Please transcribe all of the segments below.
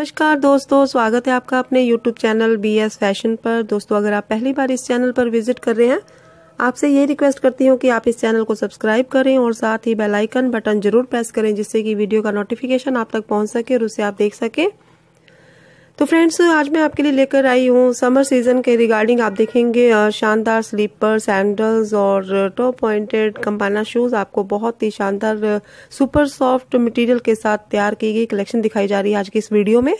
नमस्कार दोस्तों स्वागत है आपका अपने YouTube channel B S fashion पर दोस्तों अगर आप पहली बार इस चैनल पर विजिट कर रहे हैं आपसे ये रिक्वेस्ट करती हूँ कि आप इस चैनल को सब्सक्राइब करें और साथ ही बेल आइकन बटन जरूर प्रेस करें जिससे कि वीडियो का नोटिफिकेशन आप तक पहुँच सके और उसे आप देख सकें तो फ्रेंड्स आज मैं आपके लिए लेकर आई हूँ समर सीजन के रिगार्डिंग आप देखेंगे शानदार स्लीपर सैंडल्स और टॉप पॉइंटेड कंपाना शूज आपको बहुत ही शानदार सुपर सॉफ्ट मटेरियल के साथ तैयार की गई कलेक्शन दिखाई जा रही है आज की इस वीडियो में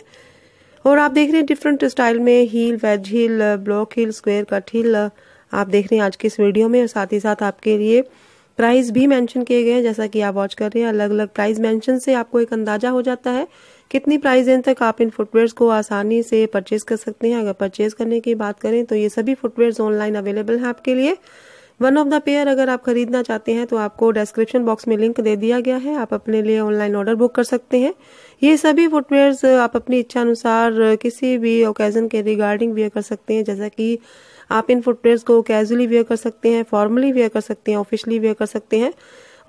और आप देख रहे हैं डिफरेंट स्टाइल में heel wedge heel block heel square cut heel आप देख रहे हैं आज की इस वीडियो में और साथ ही साथ आपके लिए प्राइस भी मेंशन किए गए हैं जैसा कि आप वॉच कर रहे हैं अलग अलग प्राइस मेंशन से आपको एक अंदाजा हो जाता है कितनी प्राइस रेंज तक आप इन फुटवेयर्स को आसानी से परचेज कर सकते हैं अगर परचेज करने की बात करें तो ये सभी फुटवेयर्स ऑनलाइन अवेलेबल हैं आपके लिए वन ऑफ द पेयर अगर आप खरीदना चाहते हैं तो आपको डिस्क्रिप्शन बॉक्स में लिंक दे दिया गया है आप अपने लिए ऑनलाइन ऑर्डर बुक कर सकते हैं ये सभी फुटवेयर्स आप अपनी इच्छा अनुसार किसी भी ओकेजन के रिगार्डिंग वेयर कर सकते हैं जैसा कि आप इन फुटवेयर्स को कैजुअली वेयर कर सकते हैं फॉर्मली वेयर कर सकते हैं ऑफिशियली वेयर कर सकते हैं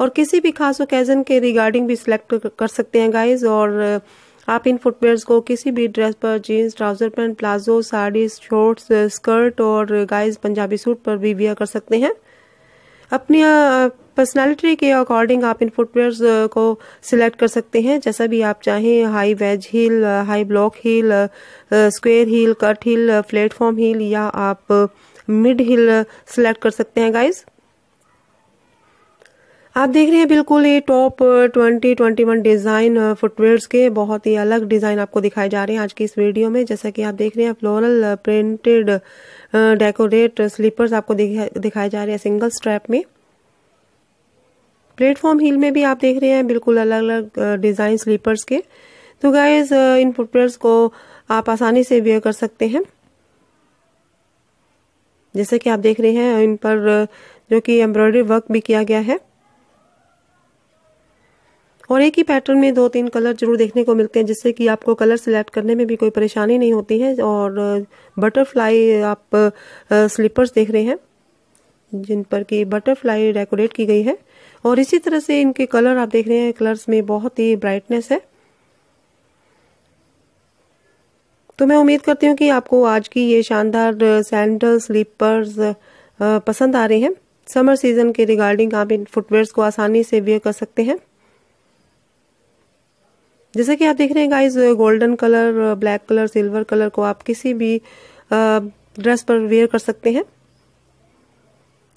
और किसी भी खास ओकेजन के रिगार्डिंग भी सिलेक्ट कर सकते हैं गाइज और आप इन फुटवेयर्स को किसी भी ड्रेस पर jeans trouser pant palazzo sari shorts skirt और गाइस पंजाबी सूट पर भी वियर कर सकते हैं अपनी पर्सनालिटी के अकॉर्डिंग आप इन फुटवेयर्स को सिलेक्ट कर सकते हैं जैसा भी आप चाहें high wedge heel high block heel square heel cut heel platform heel या आप मिड हील सिलेक्ट कर सकते हैं गाइज़ आप देख रहे हैं बिल्कुल ये top twenty twenty one design footwears के बहुत ही अलग डिज़ाइन आपको दिखाए जा रहे हैं आज की इस वीडियो में जैसा कि आप देख रहे हैं फ्लोरल प्रिंटेड डेकोरेट स्लीपर्स आपको दिखाए जा रहे हैं सिंगल स्ट्रैप में प्लेटफॉर्म हील में भी आप देख रहे हैं बिल्कुल अलग अलग डिज़ाइन स्लीपर्स के तो गाइज uh, इन फुटवेयर्स को आप आसानी से वेयर कर सकते हैं जैसे कि आप देख रहे हैं इन पर uh, जो कि एम्ब्रॉयडरी वर्क भी किया गया है और एक ही पैटर्न में दो तीन कलर जरूर देखने को मिलते हैं जिससे कि आपको कलर सिलेक्ट करने में भी कोई परेशानी नहीं होती है और बटरफ्लाई आप स्लीपर्स देख रहे हैं जिन पर कि बटरफ्लाई डेकोरेट की गई है और इसी तरह से इनके कलर आप देख रहे हैं कलर्स में बहुत ही ब्राइटनेस है तो मैं उम्मीद करती हूँ कि आपको आज की ये शानदार सैंडल स्लीपर्स पसंद आ रहे हैं समर सीजन के रिगार्डिंग आप इन फुटवेयर्स को आसानी से वेयर कर सकते हैं जैसा कि आप देख रहे हैं guys golden colour black colour silver colour को आप किसी भी ड्रेस पर वेयर कर सकते हैं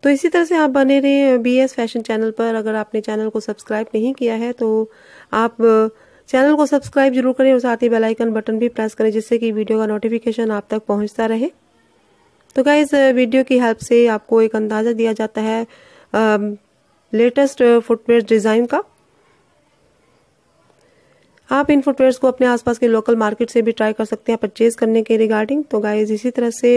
तो इसी तरह से आप बने रहे बी एस फैशन चैनल पर अगर आपने चैनल को सब्सक्राइब नहीं किया है तो आप चैनल को सब्सक्राइब जरूर करें और साथ ही बेलाइकन बटन भी प्रेस करें जिससे कि वीडियो का नोटिफिकेशन आप तक पहुंचता रहे तो क्या इस वीडियो की हेल्प से आपको एक अंदाज़ा दिया जाता है लेटेस्ट फुटवेयर डिज़ाइन का आप इन फुटवेयर्स को अपने आसपास के लोकल मार्केट से भी ट्राई कर सकते हैं परचेज करने के रिगार्डिंग तो गाइज इसी तरह से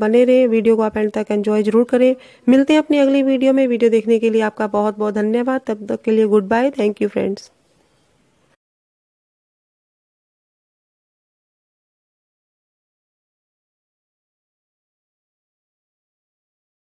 बने रहे वीडियो को आप एंड तक एंजॉय जरूर करें मिलते हैं अपनी अगली वीडियो में वीडियो देखने के लिए आपका बहुत बहुत धन्यवाद तब तक के लिए good bye thank you friends